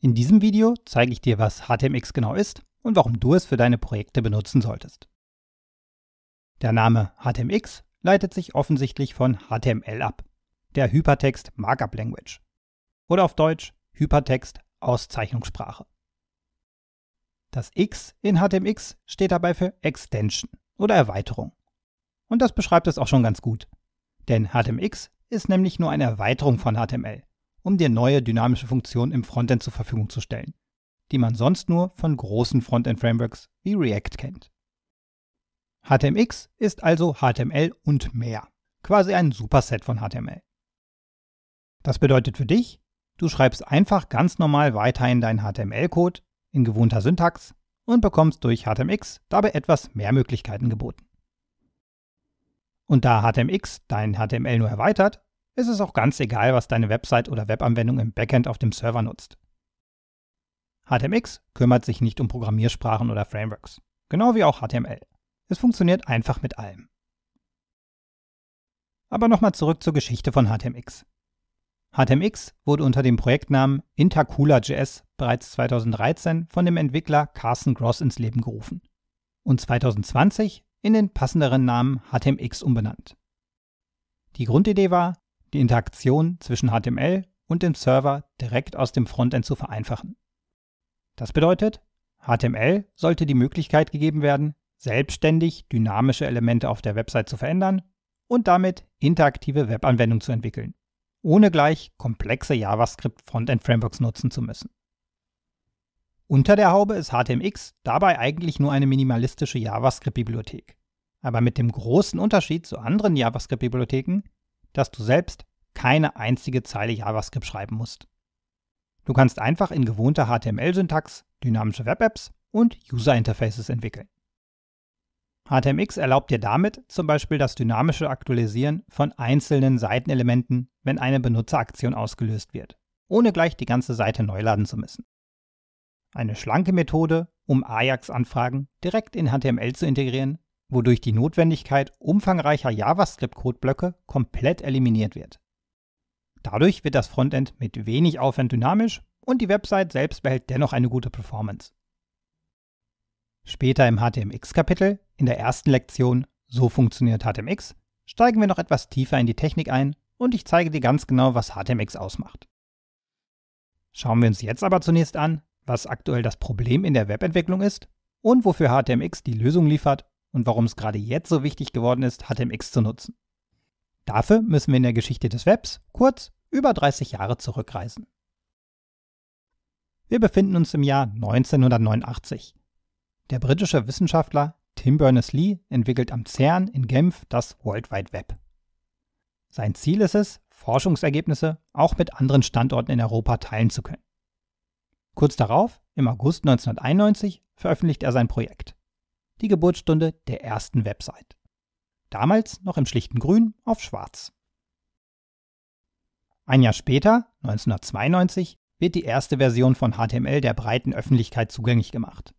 In diesem Video zeige ich dir, was HTMX genau ist und warum du es für deine Projekte benutzen solltest. Der Name HTMX leitet sich offensichtlich von HTML ab, der Hypertext Markup Language oder auf Deutsch Hypertext Auszeichnungssprache. Das X in HTMX steht dabei für Extension oder Erweiterung. Und das beschreibt es auch schon ganz gut. Denn HTMX ist nämlich nur eine Erweiterung von HTML um dir neue dynamische Funktionen im Frontend zur Verfügung zu stellen, die man sonst nur von großen Frontend-Frameworks wie React kennt. HTMX ist also HTML und mehr, quasi ein Superset von HTML. Das bedeutet für dich, du schreibst einfach ganz normal weiterhin deinen HTML-Code in gewohnter Syntax und bekommst durch HTMX dabei etwas mehr Möglichkeiten geboten. Und da HTMX dein HTML nur erweitert, ist Es auch ganz egal, was deine Website oder Webanwendung im Backend auf dem Server nutzt. HTMX kümmert sich nicht um Programmiersprachen oder Frameworks, genau wie auch HTML. Es funktioniert einfach mit allem. Aber nochmal zurück zur Geschichte von HTMX. HTMX wurde unter dem Projektnamen Intercooler.js bereits 2013 von dem Entwickler Carson Gross ins Leben gerufen und 2020 in den passenderen Namen HTMX umbenannt. Die Grundidee war, die Interaktion zwischen HTML und dem Server direkt aus dem Frontend zu vereinfachen. Das bedeutet, HTML sollte die Möglichkeit gegeben werden, selbstständig dynamische Elemente auf der Website zu verändern und damit interaktive Webanwendungen zu entwickeln, ohne gleich komplexe JavaScript-Frontend-Frameworks nutzen zu müssen. Unter der Haube ist HTMX dabei eigentlich nur eine minimalistische JavaScript-Bibliothek, aber mit dem großen Unterschied zu anderen JavaScript-Bibliotheken, dass du selbst keine einzige Zeile JavaScript schreiben musst. Du kannst einfach in gewohnter HTML-Syntax dynamische Web-Apps und User-Interfaces entwickeln. HTMX erlaubt dir damit zum Beispiel das dynamische Aktualisieren von einzelnen Seitenelementen, wenn eine Benutzeraktion ausgelöst wird, ohne gleich die ganze Seite neu laden zu müssen. Eine schlanke Methode, um Ajax-Anfragen direkt in HTML zu integrieren, wodurch die Notwendigkeit umfangreicher JavaScript-Codeblöcke komplett eliminiert wird. Dadurch wird das Frontend mit wenig Aufwand dynamisch und die Website selbst behält dennoch eine gute Performance. Später im HTMX-Kapitel, in der ersten Lektion So funktioniert HTMX, steigen wir noch etwas tiefer in die Technik ein und ich zeige dir ganz genau, was HTMX ausmacht. Schauen wir uns jetzt aber zunächst an, was aktuell das Problem in der Webentwicklung ist und wofür HTMX die Lösung liefert, und warum es gerade jetzt so wichtig geworden ist, HTMX zu nutzen. Dafür müssen wir in der Geschichte des Webs kurz über 30 Jahre zurückreisen. Wir befinden uns im Jahr 1989. Der britische Wissenschaftler Tim Berners-Lee entwickelt am CERN in Genf das World Wide Web. Sein Ziel ist es, Forschungsergebnisse auch mit anderen Standorten in Europa teilen zu können. Kurz darauf, im August 1991, veröffentlicht er sein Projekt die Geburtsstunde der ersten Website. Damals noch im schlichten Grün auf Schwarz. Ein Jahr später, 1992, wird die erste Version von HTML der breiten Öffentlichkeit zugänglich gemacht.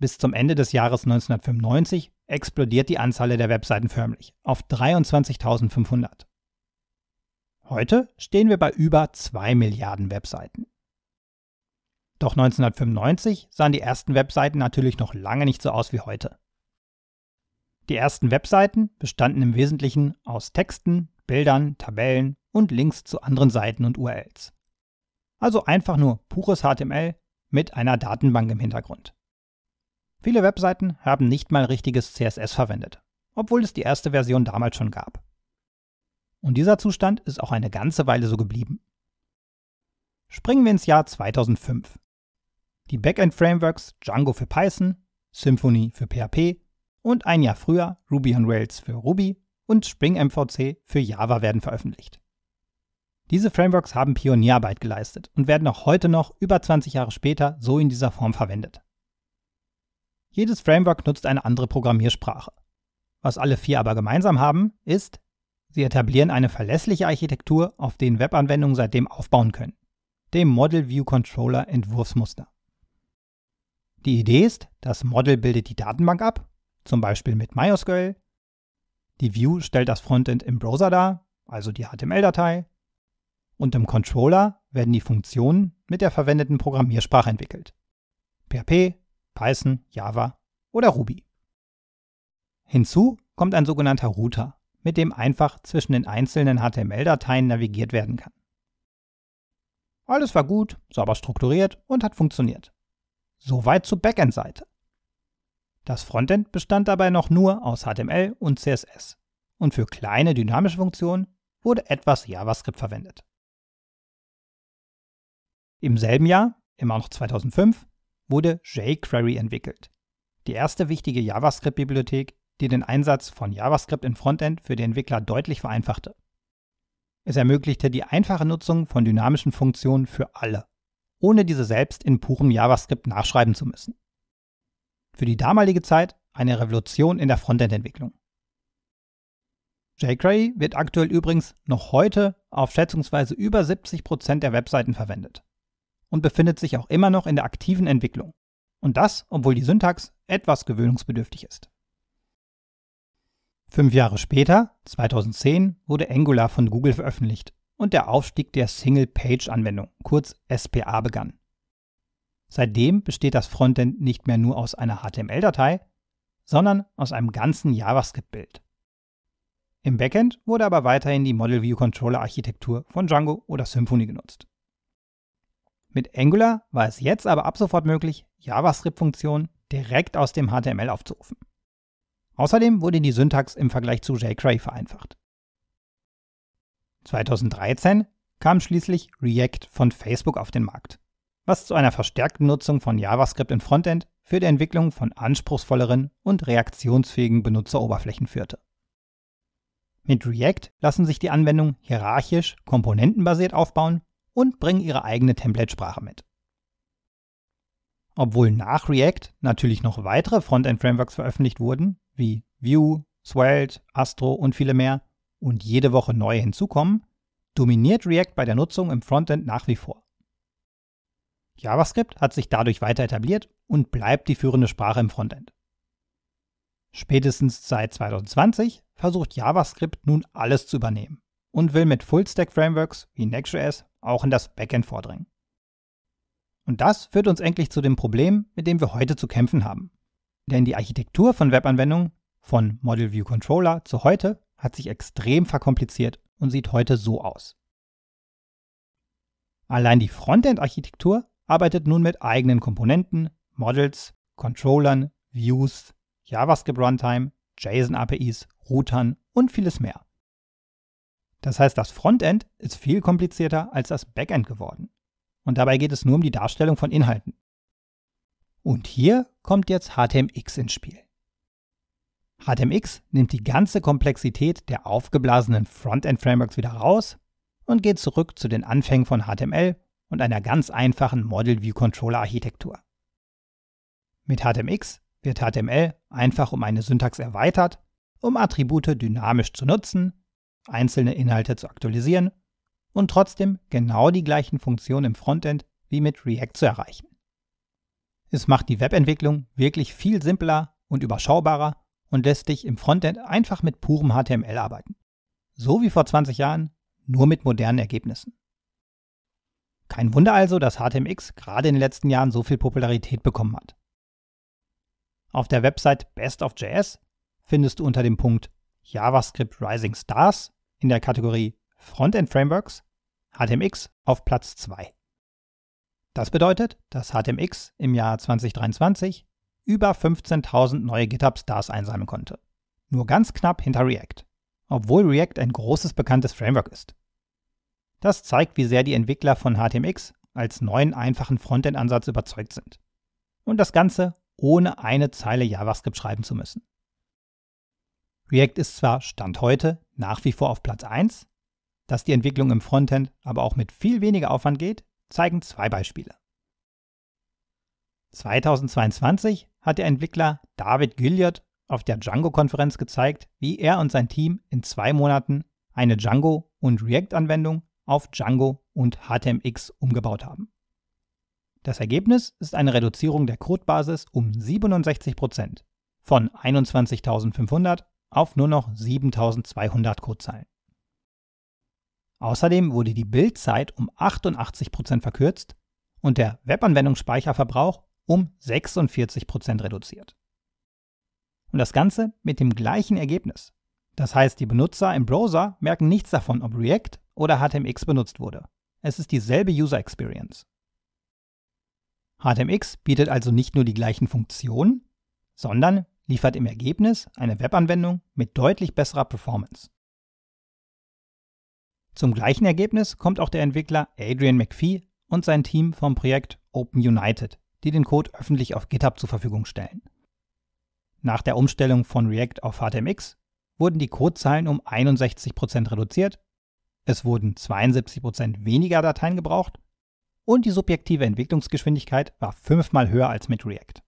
Bis zum Ende des Jahres 1995 explodiert die Anzahl der Webseiten förmlich auf 23.500. Heute stehen wir bei über 2 Milliarden Webseiten. Doch 1995 sahen die ersten Webseiten natürlich noch lange nicht so aus wie heute. Die ersten Webseiten bestanden im Wesentlichen aus Texten, Bildern, Tabellen und Links zu anderen Seiten und URLs. Also einfach nur pures HTML mit einer Datenbank im Hintergrund. Viele Webseiten haben nicht mal richtiges CSS verwendet, obwohl es die erste Version damals schon gab. Und dieser Zustand ist auch eine ganze Weile so geblieben. Springen wir ins Jahr 2005 die Backend-Frameworks Django für Python, Symfony für PHP und ein Jahr früher Ruby on Rails für Ruby und Spring MVC für Java werden veröffentlicht. Diese Frameworks haben Pionierarbeit geleistet und werden auch heute noch über 20 Jahre später so in dieser Form verwendet. Jedes Framework nutzt eine andere Programmiersprache. Was alle vier aber gemeinsam haben, ist, sie etablieren eine verlässliche Architektur, auf denen Webanwendungen seitdem aufbauen können, dem Model View Controller Entwurfsmuster. Die Idee ist, das Model bildet die Datenbank ab, zum Beispiel mit MySQL. Die View stellt das Frontend im Browser dar, also die HTML-Datei. Und im Controller werden die Funktionen mit der verwendeten Programmiersprache entwickelt. PHP, Python, Java oder Ruby. Hinzu kommt ein sogenannter Router, mit dem einfach zwischen den einzelnen HTML-Dateien navigiert werden kann. Alles war gut, sauber strukturiert und hat funktioniert. Soweit zur Backend-Seite. Das Frontend bestand dabei noch nur aus HTML und CSS und für kleine dynamische Funktionen wurde etwas JavaScript verwendet. Im selben Jahr, immer noch 2005, wurde jQuery entwickelt, die erste wichtige JavaScript-Bibliothek, die den Einsatz von JavaScript im Frontend für die Entwickler deutlich vereinfachte. Es ermöglichte die einfache Nutzung von dynamischen Funktionen für alle ohne diese selbst in purem JavaScript nachschreiben zu müssen. Für die damalige Zeit eine Revolution in der Frontend-Entwicklung. jQuery wird aktuell übrigens noch heute auf schätzungsweise über 70% Prozent der Webseiten verwendet und befindet sich auch immer noch in der aktiven Entwicklung. Und das, obwohl die Syntax etwas gewöhnungsbedürftig ist. Fünf Jahre später, 2010, wurde Angular von Google veröffentlicht und der Aufstieg der Single-Page-Anwendung, kurz SPA, begann. Seitdem besteht das Frontend nicht mehr nur aus einer HTML-Datei, sondern aus einem ganzen JavaScript-Bild. Im Backend wurde aber weiterhin die Model View Controller Architektur von Django oder Symfony genutzt. Mit Angular war es jetzt aber ab sofort möglich, JavaScript-Funktionen direkt aus dem HTML aufzurufen. Außerdem wurde die Syntax im Vergleich zu jQuery vereinfacht. 2013 kam schließlich React von Facebook auf den Markt, was zu einer verstärkten Nutzung von JavaScript im Frontend für die Entwicklung von anspruchsvolleren und reaktionsfähigen Benutzeroberflächen führte. Mit React lassen sich die Anwendungen hierarchisch, komponentenbasiert aufbauen und bringen ihre eigene Templatesprache mit. Obwohl nach React natürlich noch weitere Frontend-Frameworks veröffentlicht wurden, wie Vue, Svelte, Astro und viele mehr, und jede Woche neue hinzukommen, dominiert React bei der Nutzung im Frontend nach wie vor. JavaScript hat sich dadurch weiter etabliert und bleibt die führende Sprache im Frontend. Spätestens seit 2020 versucht JavaScript nun alles zu übernehmen und will mit Full-Stack-Frameworks wie Next.js auch in das Backend vordringen. Und das führt uns endlich zu dem Problem, mit dem wir heute zu kämpfen haben. Denn die Architektur von Webanwendungen, von Model View Controller zu heute, hat sich extrem verkompliziert und sieht heute so aus. Allein die Frontend-Architektur arbeitet nun mit eigenen Komponenten, Models, Controllern, Views, JavaScript Runtime, JSON-APIs, Routern und vieles mehr. Das heißt, das Frontend ist viel komplizierter als das Backend geworden. Und dabei geht es nur um die Darstellung von Inhalten. Und hier kommt jetzt HTMX ins Spiel. HTMX nimmt die ganze Komplexität der aufgeblasenen Frontend-Frameworks wieder raus und geht zurück zu den Anfängen von HTML und einer ganz einfachen Model View Controller Architektur. Mit HTMX wird HTML einfach um eine Syntax erweitert, um Attribute dynamisch zu nutzen, einzelne Inhalte zu aktualisieren und trotzdem genau die gleichen Funktionen im Frontend wie mit React zu erreichen. Es macht die Webentwicklung wirklich viel simpler und überschaubarer und lässt dich im Frontend einfach mit purem HTML arbeiten. So wie vor 20 Jahren, nur mit modernen Ergebnissen. Kein Wunder also, dass HTMX gerade in den letzten Jahren so viel Popularität bekommen hat. Auf der Website Best of JS findest du unter dem Punkt JavaScript Rising Stars in der Kategorie Frontend Frameworks HTMX auf Platz 2. Das bedeutet, dass HTMX im Jahr 2023 über 15.000 neue GitHub-Stars einsammeln konnte. Nur ganz knapp hinter React, obwohl React ein großes bekanntes Framework ist. Das zeigt, wie sehr die Entwickler von HTMX als neuen einfachen Frontend-Ansatz überzeugt sind. Und das Ganze ohne eine Zeile JavaScript schreiben zu müssen. React ist zwar Stand heute nach wie vor auf Platz 1, dass die Entwicklung im Frontend aber auch mit viel weniger Aufwand geht, zeigen zwei Beispiele. 2022 hat der Entwickler David Gilliard auf der Django-Konferenz gezeigt, wie er und sein Team in zwei Monaten eine Django- und React-Anwendung auf Django und HTMX umgebaut haben. Das Ergebnis ist eine Reduzierung der Codebasis um 67 von 21.500 auf nur noch 7.200 Codezeilen. Außerdem wurde die Bildzeit um 88 verkürzt und der Webanwendungsspeicherverbrauch um 46 Prozent reduziert. Und das Ganze mit dem gleichen Ergebnis. Das heißt, die Benutzer im Browser merken nichts davon, ob React oder HTMX benutzt wurde. Es ist dieselbe User Experience. HTMX bietet also nicht nur die gleichen Funktionen, sondern liefert im Ergebnis eine Webanwendung mit deutlich besserer Performance. Zum gleichen Ergebnis kommt auch der Entwickler Adrian McPhee und sein Team vom Projekt Open United, die den Code öffentlich auf GitHub zur Verfügung stellen. Nach der Umstellung von React auf HTMX wurden die Codezeilen um 61% reduziert, es wurden 72% weniger Dateien gebraucht und die subjektive Entwicklungsgeschwindigkeit war fünfmal höher als mit React.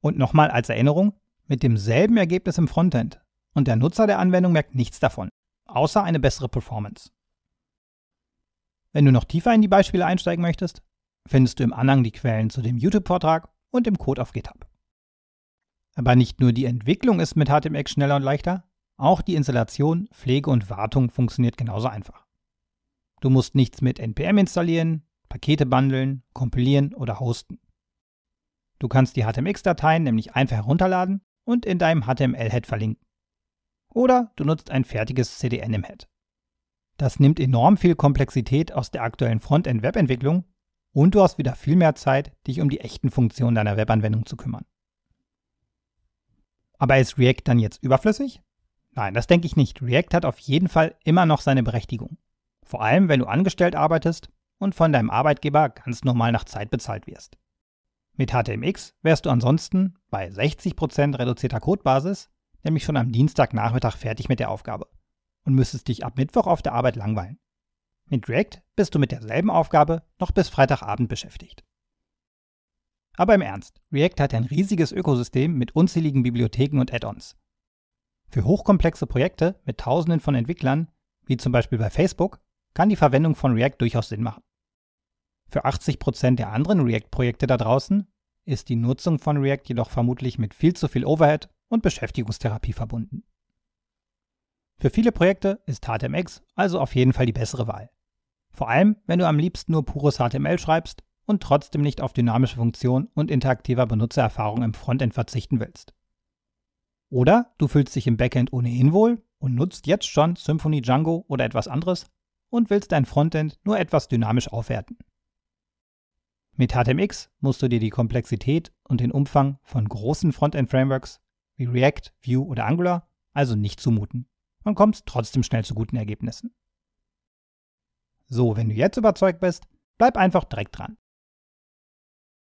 Und nochmal als Erinnerung, mit demselben Ergebnis im Frontend und der Nutzer der Anwendung merkt nichts davon, außer eine bessere Performance. Wenn du noch tiefer in die Beispiele einsteigen möchtest, findest du im Anhang die Quellen zu dem YouTube-Vortrag und dem Code auf GitHub. Aber nicht nur die Entwicklung ist mit HTMX schneller und leichter, auch die Installation, Pflege und Wartung funktioniert genauso einfach. Du musst nichts mit NPM installieren, Pakete bundeln, kompilieren oder hosten. Du kannst die HTMX-Dateien nämlich einfach herunterladen und in deinem HTML-Head verlinken. Oder du nutzt ein fertiges CDN im Head. Das nimmt enorm viel Komplexität aus der aktuellen Frontend-Webentwicklung und du hast wieder viel mehr Zeit, dich um die echten Funktionen deiner Webanwendung zu kümmern. Aber ist React dann jetzt überflüssig? Nein, das denke ich nicht. React hat auf jeden Fall immer noch seine Berechtigung. Vor allem, wenn du angestellt arbeitest und von deinem Arbeitgeber ganz normal nach Zeit bezahlt wirst. Mit HTMX wärst du ansonsten bei 60% reduzierter Codebasis nämlich schon am Dienstagnachmittag fertig mit der Aufgabe und müsstest dich ab Mittwoch auf der Arbeit langweilen. Mit React bist du mit derselben Aufgabe noch bis Freitagabend beschäftigt. Aber im Ernst, React hat ein riesiges Ökosystem mit unzähligen Bibliotheken und Add-ons. Für hochkomplexe Projekte mit Tausenden von Entwicklern, wie zum Beispiel bei Facebook, kann die Verwendung von React durchaus Sinn machen. Für 80% der anderen React-Projekte da draußen ist die Nutzung von React jedoch vermutlich mit viel zu viel Overhead und Beschäftigungstherapie verbunden. Für viele Projekte ist HTMX also auf jeden Fall die bessere Wahl. Vor allem, wenn du am liebsten nur pures HTML schreibst und trotzdem nicht auf dynamische Funktionen und interaktiver Benutzererfahrung im Frontend verzichten willst. Oder du fühlst dich im Backend ohnehin wohl und nutzt jetzt schon Symfony Django oder etwas anderes und willst dein Frontend nur etwas dynamisch aufwerten. Mit HTMX musst du dir die Komplexität und den Umfang von großen Frontend-Frameworks wie React, Vue oder Angular also nicht zumuten und kommst trotzdem schnell zu guten Ergebnissen. So, wenn du jetzt überzeugt bist, bleib einfach direkt dran.